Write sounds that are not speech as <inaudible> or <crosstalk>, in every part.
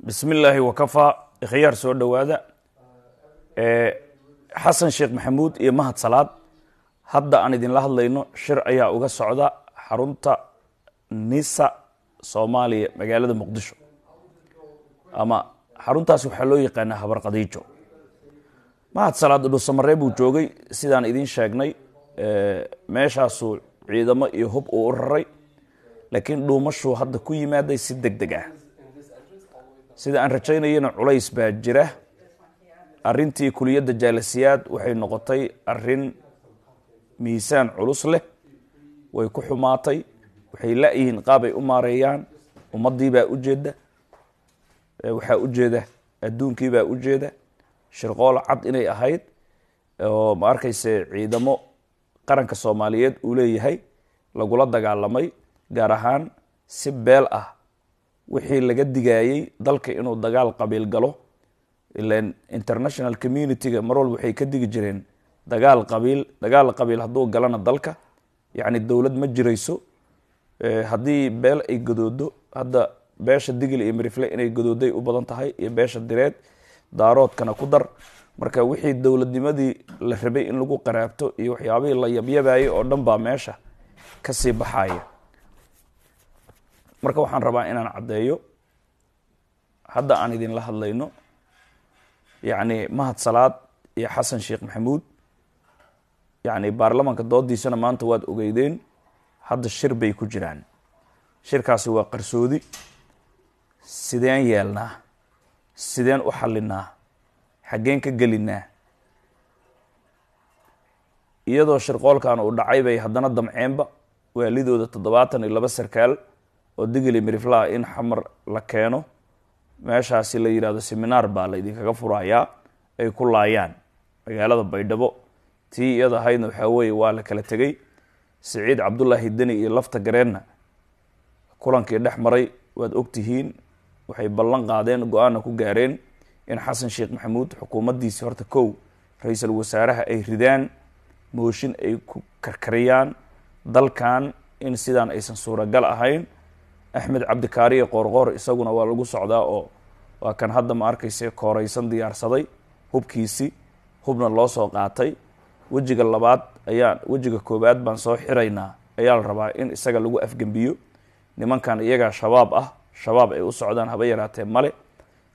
bismi illaahi wakafaa ikhyaar soo dhowaada xasan sheekh maxamuud iyo mahad salaad hadda aan idinla hadlayno shir ayaa uga socda xarunta nisa soomaaliya magaalada muqdisho ama xaruntaas waxaa loo yaqaanaa habar qadiijo mahad salaad dhusamaree buu joogay sidaan idiin sheegnay meeshaasuu ciidamo iyo hub uu u raray laakiin dhuumashuu hadda ku yimaaday si deg deg ah sida aan rajaynayana culays baa jira arintii kuliyadda jaalasiyaad waxay noqotay arin miisaan culus leh way ku xumaatay waxay la-yihiin qaabay u maareeyaan ummadiibaa ujeeda waxaa u ujeeda adduunkiibaa ujeeda shirqool cad inay ahayd oo ma arkayse ciidamo qaranka soomaaliyeed uu leeyahay lagula dagaalamay gaar ahaan si beel ah wixii laga digayey dalka inuu dagaal qabiil galo ilan international communityga mar walba waxay ka digi jireen dagaal qabiil dagaal qabiil hadduu galana dalka yacni dowlad ma jirayso eh, haddii beel ay gadoodo hadda beesha digil iyo mirifle inay gadooday u badan tahay iyo beesha direed daaroodkana ku dar marka wixii dowladnimadii la rabay in lagu qaraabto iyo waxyaabihii la yabyabayay oo dhan baa meesha kasii baxaya marka waxaan rabaa inaan caddeeyo hadda aan idinla hadlayno yacni mahad salaad iyo xasan sheekh maxamuud yacni baarlamaanka doodiisana maanta waad ogeydeen hadda shir bay ku jiraan shirkaasi waa qarsoodi sideen yeelnaa sideen u xallinaa xaggeen ka gelinaa iyadoo shirqoolkan uu dhacay bay haddana damceenba waalidooda toddobaatan iyo laba sarkaal oo digli mirifla in xamar la keeno meeshaasi la yidhahdo seminaar baa laydinkaga furayaa ay ku laayaan magaalada baydhabo tii iyada ahaydna waxaa weeye waa la kala tegey siciid cabdullaahi deni iyo lafta gareenna kulankii dhex maray waad ogtihiin waxay ballan qaadeen go-aanna ku gaareen in xasan sheekh maxamuud xukuumaddiisii horta kow ra iisal wasaaraha ay ridaan mooshin ay ku karkariyaan dalkan in sidaan aysan suuragal ahayn axmed cabdikaariye qoorqoor isaguna waa lagu socdaa oo waa kan hadda ma arkayse kooraysan diyaarsaday hubkiisii hubna loo soo qaatay wejiga labaad ayaan wejiga koowaad baan soo xiraynaa ayaa la rabaa in isaga lagu afgembiyo nimankan iyagaa shabaab ah shabaab ay u socdaan haba yaraatee male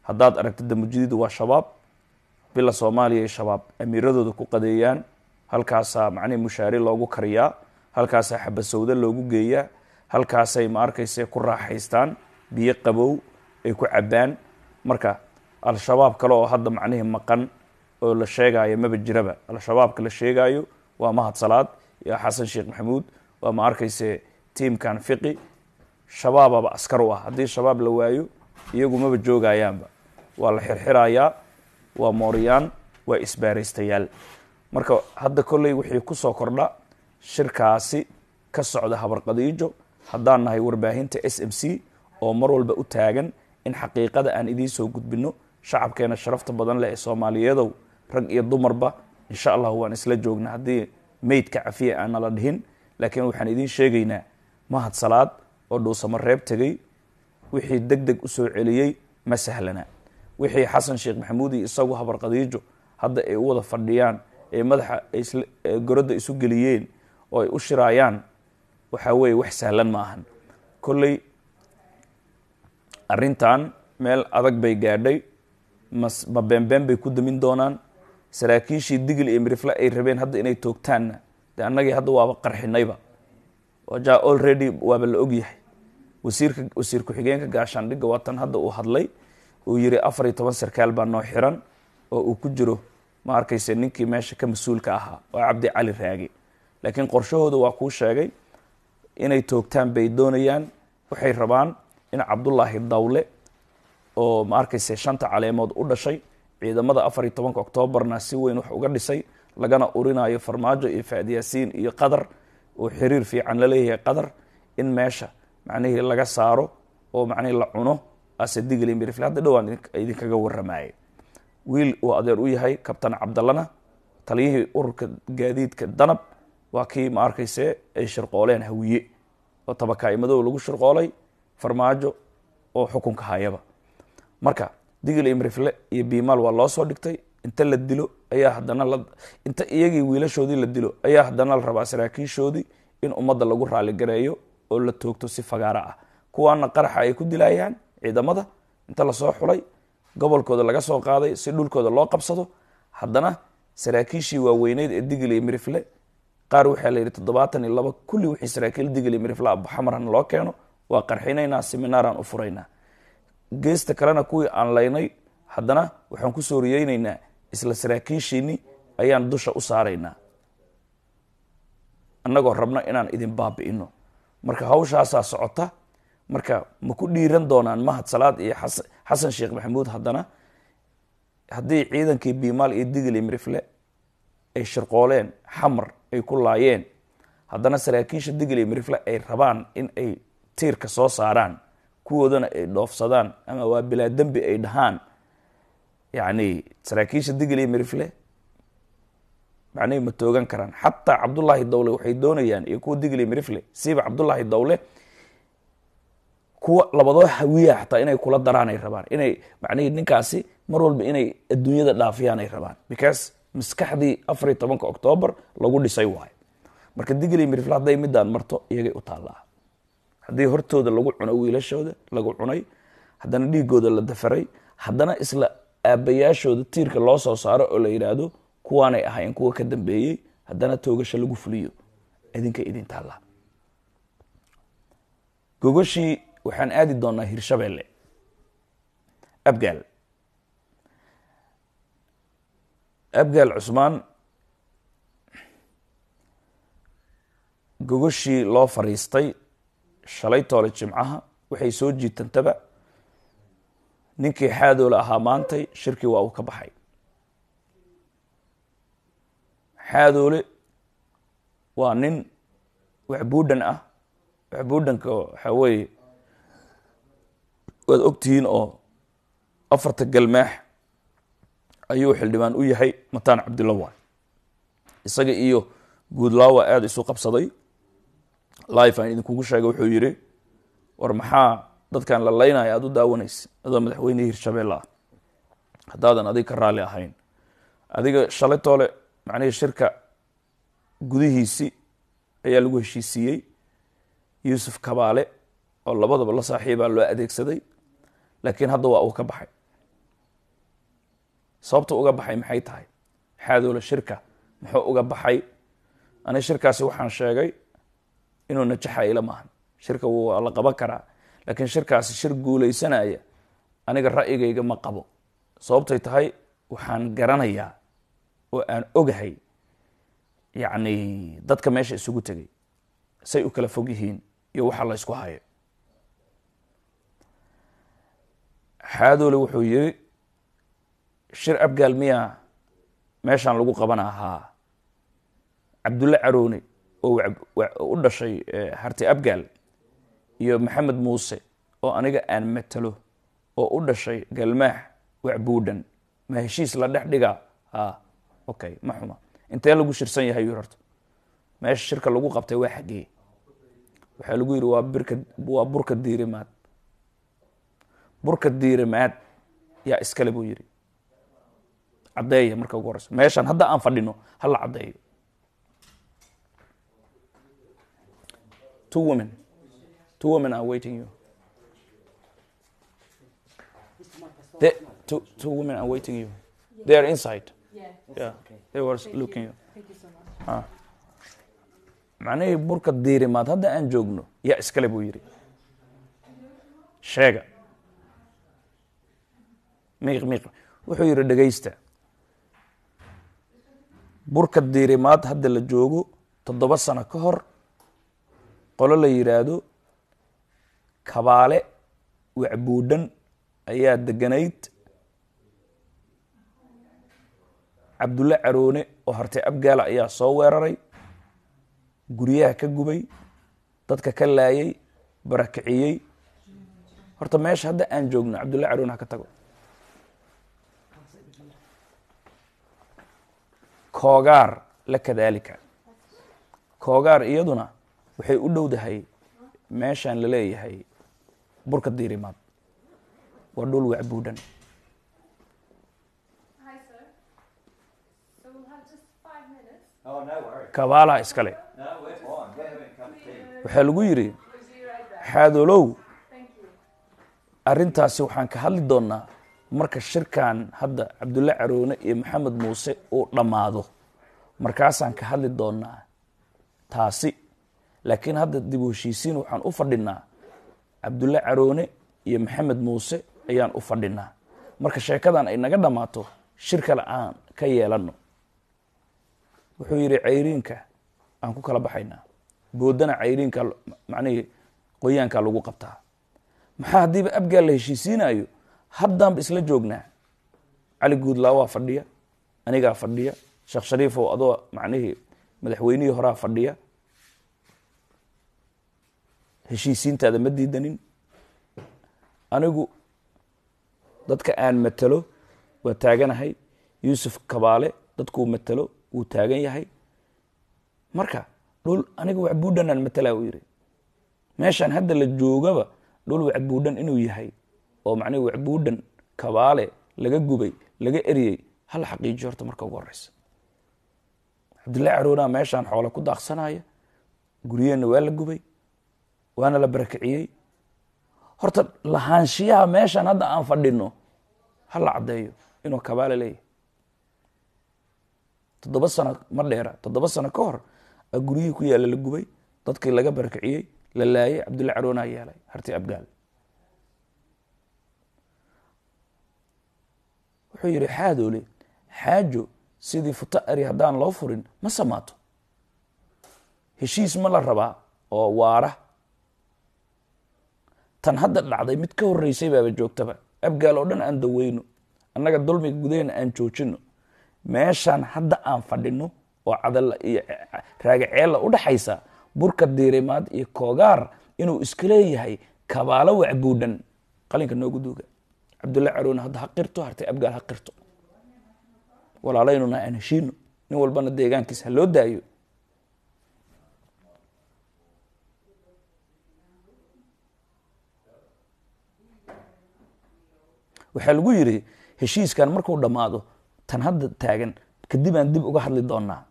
haddaad aragto damujadiidu waa shabaab bila soomaaliya iyo shabaab amiiradooda ku qadeeyaan halkaasaa macnihii mushaari loogu kariyaa halkaasaa xabasowde loogu geeyaa halkaasay ma arkayse ku raaxaystaan biyo qabow ay ku cabbaan marka al-shabaab kale oo hadda macnihii maqan oo la sheegaayo maba jiraba al-shabaabka la sheegaayo waa mahad salaad iyo xasan sheekh maxamuud waa ma arkayse tiimkan fiqi shabaababa askar u ah haddii shabaab la waayo iyagu maba joogayaanba waa la xirxirayaa waa mooriyaan waa isbaaraystayaal marka hadda kolley wixii kusoo kordha shirkaasi ka socda habarqadiijo haddaan nahay warbaahinta s m c oo mar walba u taagan in xaqiiqada aan idiin soo gudbinno shacabkeena sharafta badan leh ee soomaaliyeedow rag iyo dumarba insha allah waan isla joogna haddii meydka cafiya aan nala dhihin laakiin waxaan idiin sheegaynaa mahad salaad oo dhuusamo reeb tegey wixii deg deg usoo celiyey ma sahlana wixii xasan sheekh maxamuud iyo isagu habar khadiijo hadda ay u wada fadhiyaan ee madaxa gorodda isu geliyeen oo ay u shiraayaan waxaa weeye wax sahlan ma ahan kolley arrintan meel adag bay gaadhay mas ma beenbeen bay ku damin doonaan saraakiishii digil iyo mirifle ay rabeen hadda inay toogtaanna dee annagii hadda waaba qarxinayba ja already waaba la ogyahay wasiirka wasiir ku-xigeenka gaashaandhigga waatan hadda uu hadlay uu yiri afar iyo toban sarkaal baa noo xiran oo uu ku jiro ma arkayse ninkii meesha ka mas-uulka ahaa oo cabdi cali raage laakiin qorshahooda waa kuu sheegay inay toogtaan bay doonayaan waxay rabaan in cabdullaahi dawle oo ma arkayse shanta caleemood u dhashay ciidamada afar iyo tobanka oktoobarna si weyn wax uga dhisay lagana urinaayo farmaajo iyo faadyaasiin iyo qatar oo xiriir fiican la leeyahay qatar in meesha macnihii laga saaro oo macnihii la cuno asadiglmrl hadda dhowaan idinkaga waramaye wiil uu adeer u yahay kabtan cabdallana taliyihii ururka gaadiidka danab waa kii ma ay sharqooleen hawiye oo tabakaa'imadow lagu shirqoolay farmaajo oo xukunka hayaba marka digil iyo mirifle iyo biimaal waa loo soo dhigtay inta la dilo ayaa haddana la inta iyagii wiilashoodii la dilo ayaa haddana la rabaa saraakiishoodii in ummadda lagu raaligareeyo oo la toogto si fagaara ah kuwaana qaraxa ay ku dilayaan ciidamada inta lasoo xulay gobolkooda laga soo qaaday si dhulkooda loo qabsado haddana saraakiishii waaweyneyd ee digil iyo mirifle qaar waxaa la yidhi toddobaatan iyo laba kulli wixii saraakiil digli mirifla abuxamran loo keeno waa qarxinaynaa seminaaran u furaynaa geesta kalena kuwii aan laynay haddana waxaan kusoo riyeynaynaa isla saraakiishiinni ayaan dusha u saaraynaa annagoo rabno inaan idin baabi'ino marka hawshaasaa socota marka ma ku dhiiran doonaan mahad salaad iyo xasan sheekh maxamuud haddana haddii ciidankii biimaal iyo digli mirifle ay shirqooleen xamar ay ku laayeen haddana saraakiisha digley mirifle ay rabaan in ay tiirka soo saaraan kuwoodana ay dhoofsadaan ama waa bilaa dembi ay dhahaan yani saraakiisha digley mirifle macnay ma toogan karaan xataa cabdullaahi dawle waxay doonayaan iyo kuwa digley mirifle siiba cabdullaahi dawle kuwa labadoo hawiya xataa inay kula daraan ay rabaan inay macnihii ninkaasi mar walba inay adduunyada dhaafiyaan ay rabaan because maskaxdii afariy tobanka octoobar lagu dhisay waay marka digley mirifl haday midaan marto iyagay u taallaa haddii hortooda lagu cuno wiilashooda lagu cunay haddana dhiigooda la dafaray haddana isla aabayaashooda tiirka loo soo saaro oo la yidhaahdo kuwaanay ahayn kuwa ka dambeeyey haddana toogasho lagu fuliyo idinka idin taallaa gogashii waxaan aadi doonaa hirshabeelle abgaal abgaal cusmaan gogoshii loo fariistay shalay toole jimcaha waxay soo jiitantaba ninkii xaadoola ahaa maantay shirkii waa uu ka baxay xaadoole waa nin wax buudhan ah wax buudhanka waxaa weeye waad ogtihiin oo afarta galmaax ayuu xildhibaan u yahay mataan cabdilla waay isaga iyo guudlaawa aada isu qabsaday life aan idinkugu sheegay wuxuu yidhi war maxaa dadkan la laynaya aada u daawanaysa adoo madaxweyne hirshabeelle ah haddaadan adiga ka raalli ahayn adiga shalay toole macnihii shirka gudihiisi ayaa lagu heshiisiiyey yuusuf kabaale oo labadaba la saaxiibaa loo adeegsaday laakiin hadda waa uu ka baxay sababta uga baxay maxay tahay xaadoola shirka muxuu uga baxay ani shirkaasi waxaan sheegay inuu najaxa ila maahan shirka waa la qaban karaa laakiin shirkaasi shir guulaysanaya aniga ra'yigayga ma qabo sababtay tahay waxaan garanayaa oo aan ogahay yacni dadka meesha isugu tegay say u kala fog yihiin iyo waxa la ysku hayo xaadoole wuxuu yiri shir abgaal miya meeshaan lagu qabana haa cabdulla carooni oo u dhashay eh, harti abgaal iyo maxamed muuse oo aniga aan matalo oo u dhashay galmaax wacbuudhan ma heshiis la dhex dhigaa ha ah, okay ma xuma intee lagu shirsan yahay yur horta meesha shirka lagu qabtay waa xaggee waxaa lagu yidhi waa birka waa burka diirimaad burka diirimaad yaa iskale buu yidhi cadeeya marka ugu horeyso meeshaan hadda aan fadhino hala cadeeyo two women two women are waiting you they, two, two women are waiting you they are inside yeah, they were looking you, ah. macnihii burka diirimaad hadda aan joogno yaa iskale buu yidhi sheega miiq miiq wuxuu yidhi dhegaysta burka diirimaad hadda la joogo toddoba sano ka hor qolo la yidhaahdo kabaale wacbuudhan ayaa deganayd cabdulla caroone oo hartay abgaala ayaa soo weeraray guryaha ka gubay dadka ka laayay barakiciyey horta meesha hadda aan joogno cabdulla caroone ha ka tago koogaar la kadaalika koogaar iyaduna waxay u dhowdahay meeshaan la leeyahay burka diirimaad waa dhul wacbuudhan oh, kabaalaha iskale waxaa lagu yidhi xaadolow arrintaasi waxaan ka hadli doonaa marka shirkan hadda cabdulla caroone iyo maxamed muuse uu dhammaado markaasaan ka hadli doonaa taasi laakiin hadda dib u heshiisiin waxaan u fadhinaa cabdulle caroone iyo maxamed muuse ayaan u fadhinaa marka sheekadan ay naga dhammaato shir kale aan ka yeelanno wuxuu yidhi cayriinka aan ku kala baxaynaa boodana cayriinka macnihii qoyaankaa lagu qabtaa maxaa haddiiba abgaa la heshiisiinayo haddanba isla joognaa cali guudlaa waa fadhiya anigaa fadhiya sheekh shariifow adoo macnihii madaxweynihii horaa fadhiya heshiisiintaada ma diidanin anigu dadka aan matalo waa taaganahay yuusuf kabaale dadkuu matalo wuu taagan yahay marka dhul aniga wacbuudhan aan matalaa uu yiri meeshaan hadda la joogaba dhul wacbuudhan inuu yahay oo macnaha wacbuudhan kabaale laga gubay laga eriyey hal xaqiijiyo horta marka ugu horeysa cabdullahi caroonaa meeshaan xoola ku daaqsanaya guryeenna waa la gubay waana la barakiciyey horta lahaanshiyaha meeshaan hadda aan fadhino ha la caddeeyo inuu kabaale leeyahay toddoba sano ma dheera toddoba sano ka hor a guryihii ku yaalla la gubay dadkii laga barakiciyey la laayay cabdullahi caroonaa yeelay harti abgaal wuxuu yidhi xaadoole xaajo sidii futo ari haddaan loo furin ma samaato heshiis ma la rabaa oo waara tan hadda dhacday mid ka horreysay baaba joogtaba abgaal oo dhan aan daweyno annaga dulmiga gudeen aan joojino meeshaan hadda aan fadhino oo cadal iyo raagaceella u dhaxaysa burka diirimaad iyo koogaar inuu iska leeyahay kabaalo wacbuudhan qalinka noogu duuga cabdulla caroon hadda ha qirto hartay abgaal ha qirto walaalaynuna aan heshiino nin walbana deegaankiis ha loo daayo waxaa lagu yiri heshiiskan markuu dhammaado tan hadda taagan kadib aan dib uga hadli doonaa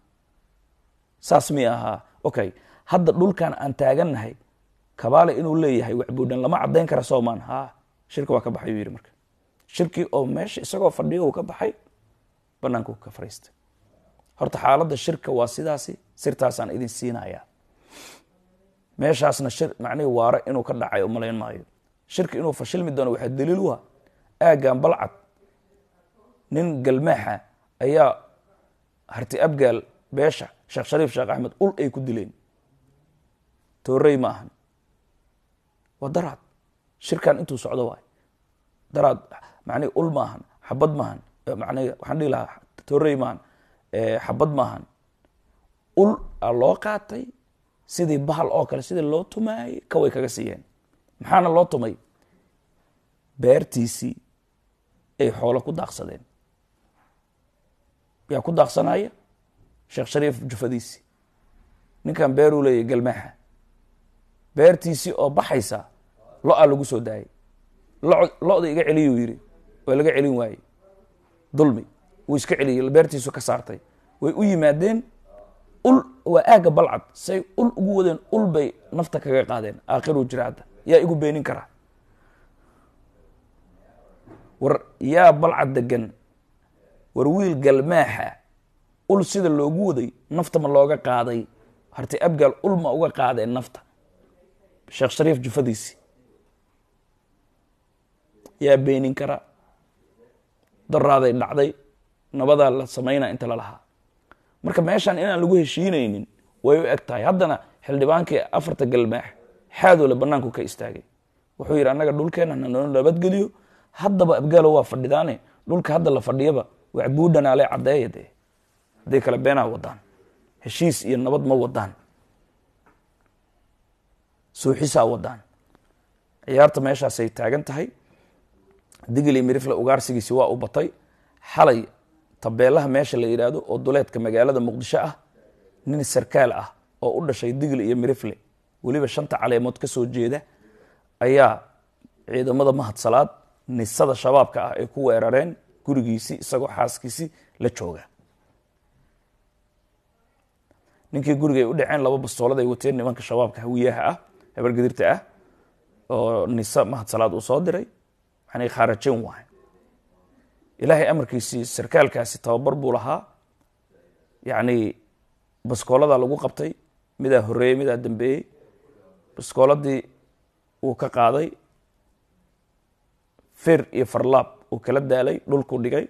saas mi ahaa okay hadda dhulkan aan taagannahay kabaale inuu leeyahay waxbuudhan lama caddayn kara soomaan ha shirka waa ka baxay baxayuu yidhi marka shirkii oo meesha isagoo fadhiyo uu ka baxay banaanka ka fariistay horta xaaladda shirka waa sidaasi sirtaasaan idin siinayaa meeshaasna shir macnihii waara inuu ka dhacay umalayn maayo shirki inuu fashilmi doono waxaa daliil u ah aaggan balcad nin galmaaxa ayaa harti abgaal beesha sheekh shariif sheekh axmed ul ay ku dileen toorey ma ahan waa daraad shirkan intuu socdo waay daraad man ul maahan xabad maahan man waxaan dhihi lahaa torey maahan xabad maahan ul a loo qaatay sidii bahal oo kale sidii loo tumaayey kaway kaga siiyeen maxaana loo tumay beertiisii ay xoolo ku daaqsadeen yaa ku daaqsanaya sheekh shariif jufadiisi ninkan beeruu leeyahy galmaxa beertiisii oo baxaysa lo-a lagu soo daayay lo lo-da iga celiyuu yidhi waa laga celin waayey dulmi wuu iska celiyey beertiisu ka saartay way u yimaadeen ul waa aagga balcad say ul ugu wadeen ul bay nafta kaga qaadeen aakhiruu jira hadda yaa igu beenin kara war yaa balcad degan war wiil galmaaxa ul sida loogu waday nafta ma looga qaaday harti abgaal ul ma uga qaadeen nafta sheekh shariif jufadiisi yaa beenin kara daraaday dhacday nabadaa la samaynaa inta lalahaa marka meeshaan inaan lagu heshiinaynin way u eg tahay haddana xildhibaankii afarta galmaax xaadoole banaanku ka istaagay wuxuu yidhi annaga dhulkeena hanoo nabadgeliyo haddaba abgaalo waa fadhidaane dhulka hadda la fadhiyaba waxbuudhanaale caddeeya dee hadday kale beenaa wadaan heshiis iyo nabad ma wadaan suuxisaa wadaan ciyaarta meeshaasay taagan tahay digley mirifle ugaarsigiisi waa u batay xalay tabeelaha meesha la yidhaahdo oo duleedka magaalada muqdisho ah nin sarkaal ah oo u dhashay digle iyo mirifle weliba shanta caleemood ka jeeda ayaa ciidamada mahadsalaad nisada shabaabka ah ay ku weerareen gurigiisii isagoo xaaskiisii la jooga ninkii gurigay u dhaceen laba bastooladay wateen nimanka shabaabka hawiyaha ah habargedirta ah oo nise mahadsalaad uu soo diray yani khaarajayn waahay ilaahay amarkiisii sarkaalkaasi tababar buu lahaa yacni baskooladaa lagu qabtay midaa horeeyey midaa dambeeyey baskooladii wuu ka qaaday feer iyo farlaab uu kala daalay dhulkuu dhigay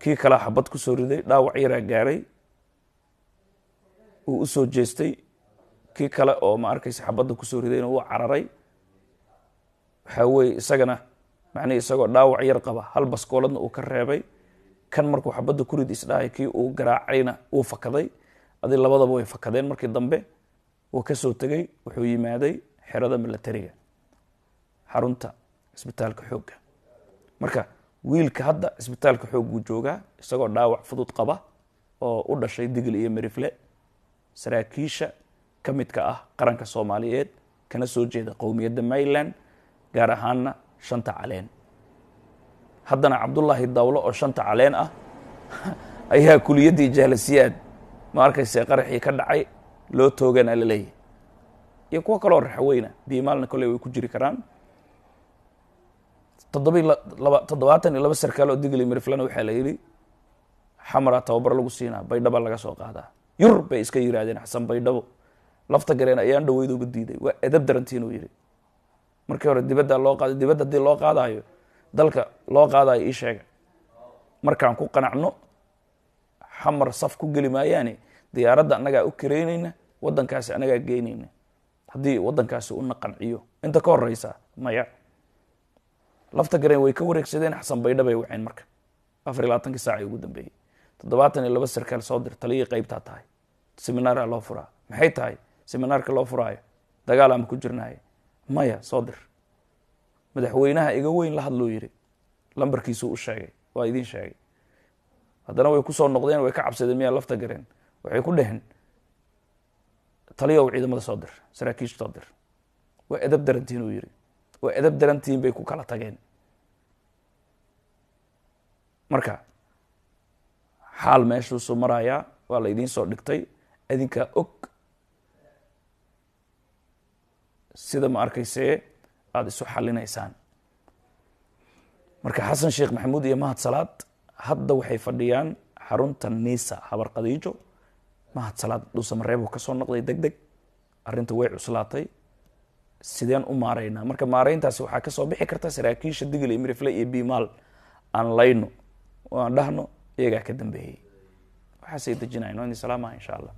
kii kalaa xabad ku soo riday dhaawac yaraa gaaray uu usoo jeestay kii kale oo ma arkaysa xabadda kusoo ridayna uu cararay waxaa weeye isagana macnii isagoo dhaawac yar qaba hal baskooladna uu ka reebay kan markuu xabadda kurid isdhahay kii uu garaacayna uu fakaday adi labadaba way fakadeen markii dambe wuu ka soo tegay wuxuu yimaaday xerada milatariga xarunta cisbitaalka xoogga marka wiilka hadda cisbitaalka xoogguu joogaa isagoo dhaawac fudud qaba oo u dhashay digil iyo merifle saraakiisha ka midka ah qaranka soomaaliyeed kana soo jeeda qowmiyadda maryland gaar ahaana shanta caleen haddana cabdullaahi dawlo oo shanta caleen ah <laughs> ayaa kuliyaddii jahlasiyaad ma arkayse qaraxii ka dhacay loo toogana la leeyahy iyo kuwo kaloo raxweyna biimaalna kolley way ku jiri karaan toddobai iyo laba sarkaal oo digli mirflana waxaa la yidhi xamara tababar lagu siinaa baydhaba laga soo qaadaa yur bay iska yidhaahdeen xasan baydhabo lafta gareen ayaan dhaweyduba diiday waa edab darantiinuu yidhi markii hore dibadda loo qaada dibadda haddii loo qaadayo dalka loo qaadayo ii sheega markaan ku qanacno xamar saf ku geli maayaane diyaaradda annagaa u kareynayna waddankaasi annagaa geynayna haddii waddankaasi una qanciyo inta ka horeysa maya lafta gareen way ka wareegsadeen xasan baydha bay waceen marka afar iyo labaatankii saacii ugu dambeeyey toddobaatan iyo laba sarkaal soo dir taliyii qaybtaa tahay seminaaraa loo furaa maxay tahay seminaarka loo furaayo dagaal ama ku jirnaaye maya soo dir madaxweynaha iga weyn la hadluu yidhi lambarkiisuu u sheegay waa idin sheegay haddana way kusoo noqdeen way ka cabsadeen miyaa lafta gareen waxay ku dhaheen taliyow ciidamada soo dir saraakiish soo dir waa edab darantiin uu yidhi waa edab darantiin bay ku kala tageen marka xaal meeshuusu marayaa waa la idiin soo dhigtay adinkaa og sida ma arkayse aada isu xalinaysaan marka xasan sheekh maxamuud iyo mahad salaad hadda waxay fadhiyaan xarunta nisa habar qadiijo mahad salaad dhuusamareeb kasoo noqday deg deg arinta way cuslaatay sideen u maaraynaa marka maareyntaasi waxaa kasoo bixi karta saraakiisha digil mirifle iyo bimaal aan layno aan dhahno iyagaa ka dambeeyey waxaasay dejinayn waa idin salaamaha insha allah